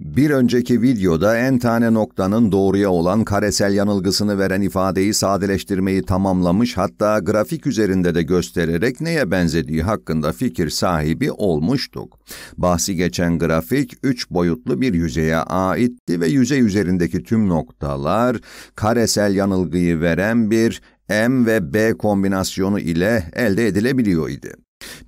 Bir önceki videoda en tane noktanın doğruya olan karesel yanılgısını veren ifadeyi sadeleştirmeyi tamamlamış hatta grafik üzerinde de göstererek neye benzediği hakkında fikir sahibi olmuştuk. Bahsi geçen grafik üç boyutlu bir yüzeye aitti ve yüzey üzerindeki tüm noktalar karesel yanılgıyı veren bir M ve B kombinasyonu ile elde edilebiliyor idi.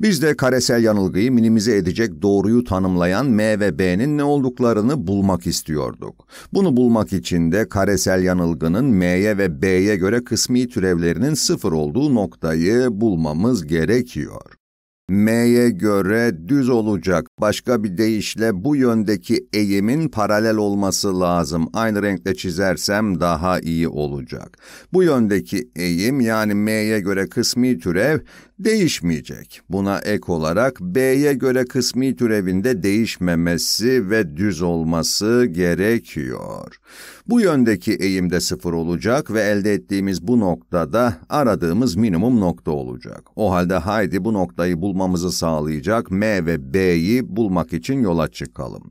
Biz de karesel yanılgıyı minimize edecek doğruyu tanımlayan M ve B'nin ne olduklarını bulmak istiyorduk. Bunu bulmak için de karesel yanılgının M'ye ve B'ye göre kısmi türevlerinin sıfır olduğu noktayı bulmamız gerekiyor. M'ye göre düz olacak. Başka bir deyişle bu yöndeki eğimin paralel olması lazım. Aynı renkle çizersem daha iyi olacak. Bu yöndeki eğim yani M'ye göre kısmi türev değişmeyecek. Buna ek olarak B'ye göre kısmi türevinde değişmemesi ve düz olması gerekiyor. Bu yöndeki eğim de sıfır olacak ve elde ettiğimiz bu noktada aradığımız minimum nokta olacak. O halde haydi bu noktayı bulmak bulmamızı sağlayacak M ve B'yi bulmak için yola çıkalım.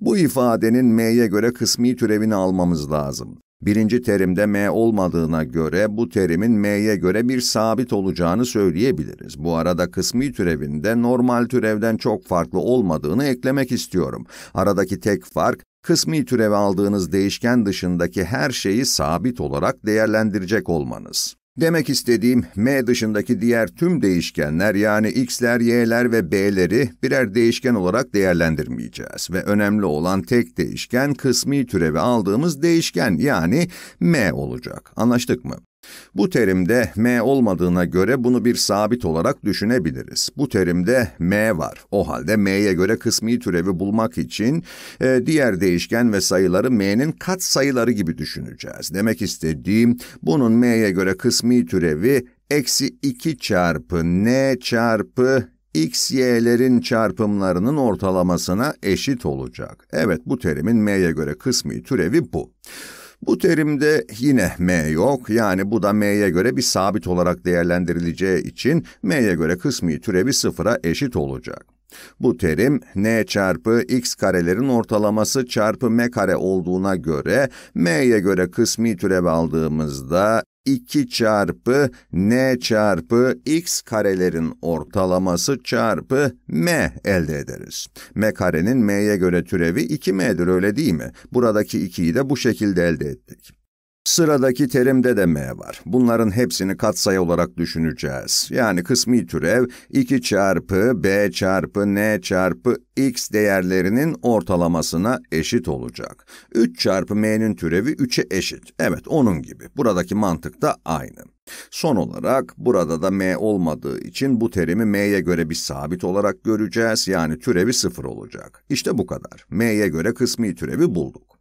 Bu ifadenin M'ye göre kısmi türevini almamız lazım. Birinci terimde m olmadığına göre bu terimin m'ye göre bir sabit olacağını söyleyebiliriz. Bu arada kısmi türevinde normal türevden çok farklı olmadığını eklemek istiyorum. Aradaki tek fark kısmi türeve aldığınız değişken dışındaki her şeyi sabit olarak değerlendirecek olmanız. Demek istediğim m dışındaki diğer tüm değişkenler yani x'ler, y'ler ve b'leri birer değişken olarak değerlendirmeyeceğiz ve önemli olan tek değişken kısmi türevi aldığımız değişken yani m olacak. Anlaştık mı? Bu terimde m olmadığına göre bunu bir sabit olarak düşünebiliriz. Bu terimde m var. O halde m'ye göre kısmi türevi bulmak için e, diğer değişken ve sayıları m'nin kat sayıları gibi düşüneceğiz. Demek istediğim bunun m'ye göre kısmi türevi eksi 2 çarpı n çarpı x, y'lerin çarpımlarının ortalamasına eşit olacak. Evet, bu terimin m'ye göre kısmi türevi bu. Bu terimde yine m yok yani bu da m'ye göre bir sabit olarak değerlendirileceği için m'ye göre kısmi türevi sıfıra eşit olacak. Bu terim n çarpı x karelerin ortalaması çarpı m kare olduğuna göre m'ye göre kısmi türev aldığımızda 2 çarpı n çarpı x karelerin ortalaması çarpı m elde ederiz. m karenin m'ye göre türevi 2m'dir öyle değil mi? Buradaki 2'yi de bu şekilde elde ettik. Sıradaki terimde de m var. Bunların hepsini katsayı olarak düşüneceğiz. Yani kısmi türev 2 çarpı b çarpı n çarpı x değerlerinin ortalamasına eşit olacak. 3 çarpı m'nin türevi 3'e eşit. Evet onun gibi. Buradaki mantık da aynı. Son olarak burada da m olmadığı için bu terimi m'ye göre bir sabit olarak göreceğiz. Yani türevi 0 olacak. İşte bu kadar. m'ye göre kısmi türevi bulduk.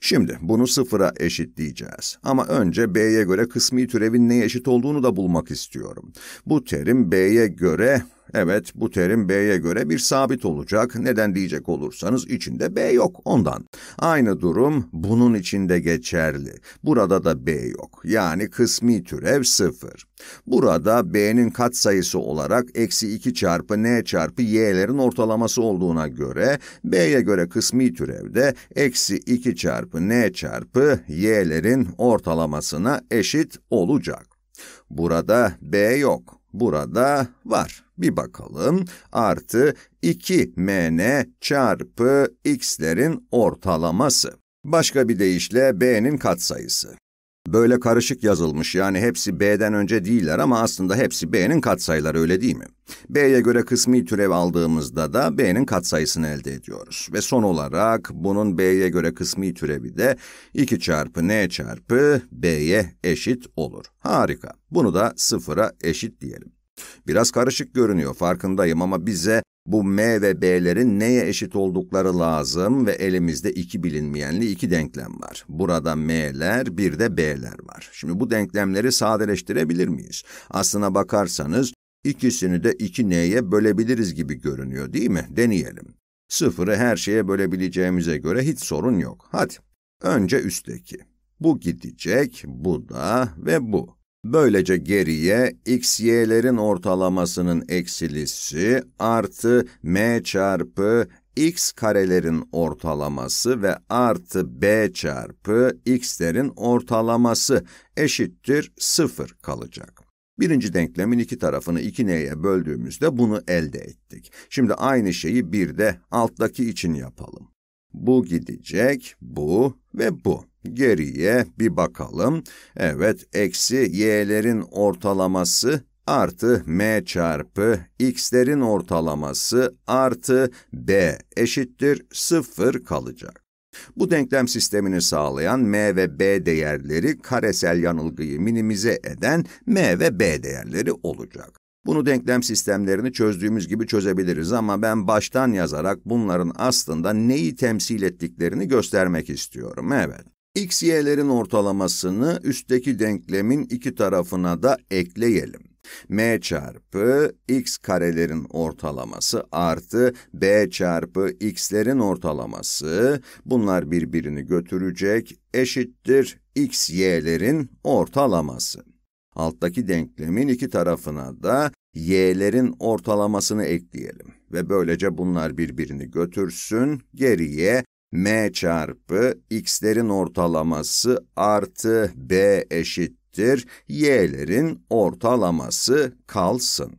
Şimdi bunu sıfıra eşitleyeceğiz. Ama önce b'ye göre kısmi türevin neye eşit olduğunu da bulmak istiyorum. Bu terim b'ye göre Evet bu terim B'ye göre bir sabit olacak. Neden diyecek olursanız içinde B yok ondan. Aynı durum bunun içinde geçerli. Burada da B yok. Yani kısmi türev sıfır. Burada B'nin katsayısı olarak eksi 2 çarpı N çarpı Y'lerin ortalaması olduğuna göre B'ye göre kısmi türevde eksi 2 çarpı N çarpı Y'lerin ortalamasına eşit olacak. Burada B yok. Burada var. Bir bakalım artı 2mn çarpı x'lerin ortalaması. Başka bir deyişle b'nin katsayısı. Böyle karışık yazılmış yani hepsi b'den önce değiller ama aslında hepsi b'nin katsayıları öyle değil mi? b'ye göre kısmi türev aldığımızda da b'nin katsayısını elde ediyoruz. Ve son olarak bunun b'ye göre kısmi türevi de 2 çarpı n çarpı b'ye eşit olur. Harika. Bunu da sıfıra eşit diyelim. Biraz karışık görünüyor farkındayım ama bize bu M ve B'lerin neye eşit oldukları lazım ve elimizde iki bilinmeyenli iki denklem var. Burada M'ler bir de B'ler var. Şimdi bu denklemleri sadeleştirebilir miyiz? Aslına bakarsanız ikisini de 2N'ye bölebiliriz gibi görünüyor değil mi? Deneyelim. Sıfırı her şeye bölebileceğimize göre hiç sorun yok. Hadi önce üstteki. Bu gidecek, bu da ve bu. Böylece geriye x, y'lerin ortalamasının eksilisi artı m çarpı x karelerin ortalaması ve artı b çarpı x'lerin ortalaması eşittir 0 kalacak. Birinci denklemin iki tarafını 2n'ye böldüğümüzde bunu elde ettik. Şimdi aynı şeyi bir de alttaki için yapalım. Bu gidecek, bu ve bu. Geriye bir bakalım. Evet, eksi y'lerin ortalaması artı m çarpı x'lerin ortalaması artı b eşittir 0 kalacak. Bu denklem sistemini sağlayan m ve b değerleri karesel yanılgıyı minimize eden m ve b değerleri olacak. Bunu denklem sistemlerini çözdüğümüz gibi çözebiliriz ama ben baştan yazarak bunların aslında neyi temsil ettiklerini göstermek istiyorum. Evet x, y'lerin ortalamasını üstteki denklemin iki tarafına da ekleyelim. m çarpı x karelerin ortalaması artı b çarpı x'lerin ortalaması, bunlar birbirini götürecek, eşittir x, y'lerin ortalaması. Alttaki denklemin iki tarafına da y'lerin ortalamasını ekleyelim ve böylece bunlar birbirini götürsün, geriye m çarpı x'lerin ortalaması artı b eşittir y'lerin ortalaması kalsın.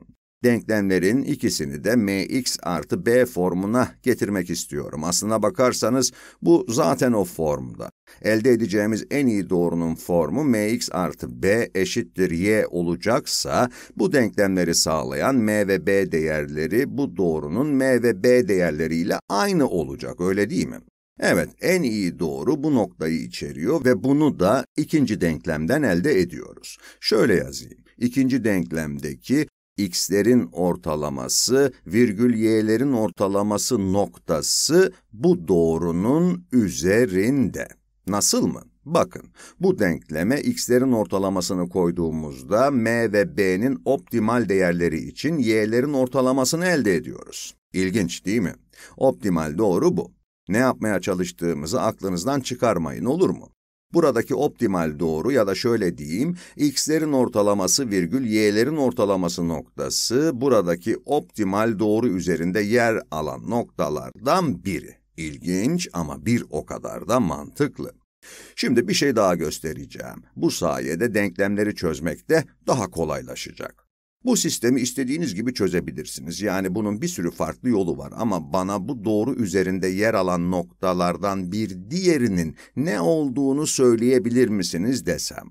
Denklemlerin ikisini de mx artı b formuna getirmek istiyorum. Aslına bakarsanız bu zaten o formda. Elde edeceğimiz en iyi doğrunun formu mx artı b eşittir y olacaksa, bu denklemleri sağlayan m ve b değerleri bu doğrunun m ve b değerleriyle aynı olacak, öyle değil mi? Evet, en iyi doğru bu noktayı içeriyor ve bunu da ikinci denklemden elde ediyoruz. Şöyle yazayım. İkinci denklemdeki x'lerin ortalaması virgül y'lerin ortalaması noktası bu doğrunun üzerinde. Nasıl mı? Bakın, bu denkleme x'lerin ortalamasını koyduğumuzda m ve b'nin optimal değerleri için y'lerin ortalamasını elde ediyoruz. İlginç değil mi? Optimal doğru bu. Ne yapmaya çalıştığımızı aklınızdan çıkarmayın olur mu? Buradaki optimal doğru ya da şöyle diyeyim, x'lerin ortalaması virgül y'lerin ortalaması noktası buradaki optimal doğru üzerinde yer alan noktalardan biri. İlginç ama bir o kadar da mantıklı. Şimdi bir şey daha göstereceğim. Bu sayede denklemleri çözmek de daha kolaylaşacak. Bu sistemi istediğiniz gibi çözebilirsiniz. Yani bunun bir sürü farklı yolu var ama bana bu doğru üzerinde yer alan noktalardan bir diğerinin ne olduğunu söyleyebilir misiniz desem.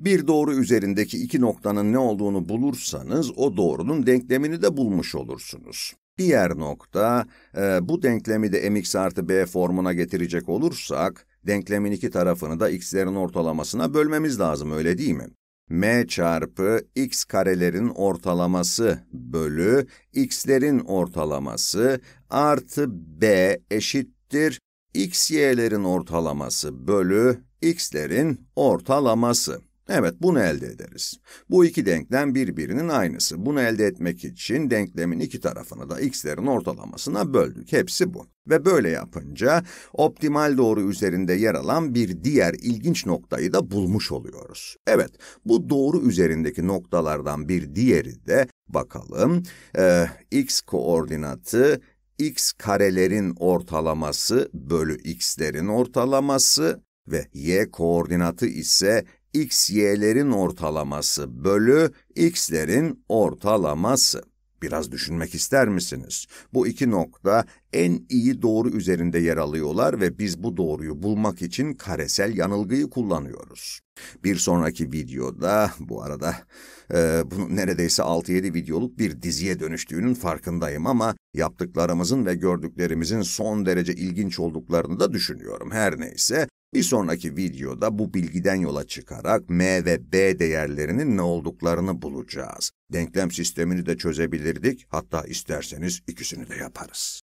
Bir doğru üzerindeki iki noktanın ne olduğunu bulursanız o doğrunun denklemini de bulmuş olursunuz. Diğer nokta, e, bu denklemi de mx artı b formuna getirecek olursak, denklemin iki tarafını da x'lerin ortalamasına bölmemiz lazım öyle değil mi? m çarpı x karelerin ortalaması bölü x'lerin ortalaması artı b eşittir x y'lerin ortalaması bölü x'lerin ortalaması. Evet, bunu elde ederiz. Bu iki denklem birbirinin aynısı. Bunu elde etmek için denklemin iki tarafını da x'lerin ortalamasına böldük. Hepsi bu. Ve böyle yapınca optimal doğru üzerinde yer alan bir diğer ilginç noktayı da bulmuş oluyoruz. Evet, bu doğru üzerindeki noktalardan bir diğeri de bakalım, e, x koordinatı x karelerin ortalaması bölü x'lerin ortalaması ve y koordinatı ise x, y'lerin ortalaması bölü x'lerin ortalaması. Biraz düşünmek ister misiniz? Bu iki nokta en iyi doğru üzerinde yer alıyorlar ve biz bu doğruyu bulmak için karesel yanılgıyı kullanıyoruz. Bir sonraki videoda, bu arada e, bunun neredeyse 6-7 videoluk bir diziye dönüştüğünün farkındayım ama yaptıklarımızın ve gördüklerimizin son derece ilginç olduklarını da düşünüyorum. Her neyse, bir sonraki videoda bu bilgiden yola çıkarak m ve b değerlerinin ne olduklarını bulacağız. Denklem sistemini de çözebilirdik, hatta isterseniz ikisini de yaparız.